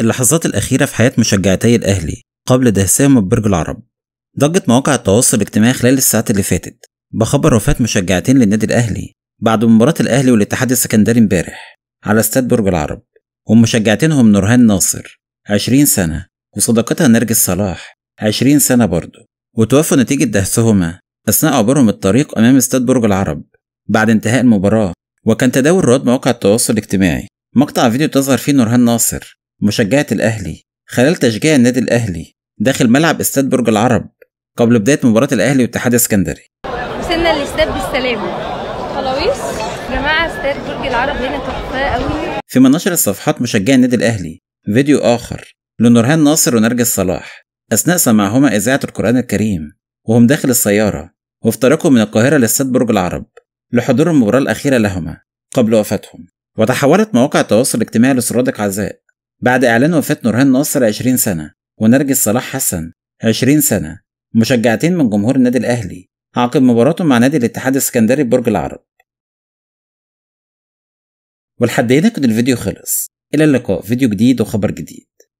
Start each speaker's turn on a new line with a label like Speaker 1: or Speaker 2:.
Speaker 1: اللحظات الأخيرة في حياة مشجعتي الأهلي قبل دهسهم ببرج العرب ضجت مواقع التواصل الاجتماعي خلال الساعات اللي فاتت بخبر وفاة مشجعتين للنادي الأهلي بعد مباراة الأهلي والاتحاد السكندري امبارح على استاد برج العرب هم نورهان ناصر 20 سنة وصديقتها نرجس صلاح 20 سنة برضه وتوفوا نتيجة دهسهما أثناء عبورهم الطريق أمام استاد برج العرب بعد انتهاء المباراة وكان تداول رواد مواقع التواصل الاجتماعي مقطع فيديو تظهر فيه نورهان ناصر مشجعة الأهلي خلال تشجيع النادي الأهلي داخل ملعب استاد برج العرب قبل بداية مباراة الأهلي واتحاد اسكندري.
Speaker 2: وصلنا الاستاد بالسلامة. خلاويص جماعة استاد برج العرب هنا تحفة قوي.
Speaker 1: فيما نشرت صفحات مشجعي النادي الأهلي فيديو آخر لنورهان ناصر ونرجس صلاح أثناء سماعهما إذاعة القرآن الكريم وهم داخل السيارة وفي طريقهم من القاهرة لاستاد برج العرب لحضور المباراة الأخيرة لهما قبل وفاتهم وتحولت مواقع التواصل الاجتماعي لسرادق عزاء بعد إعلان وفاة نورهان ناصر 20 سنة ونرجس صلاح حسن 20 سنة مشجعتين من جمهور النادي الأهلي عقب مباراتهم مع نادي الاتحاد السكندري برج العرب ولحد هنا كان الفيديو خلص إلى اللقاء فيديو جديد وخبر
Speaker 2: جديد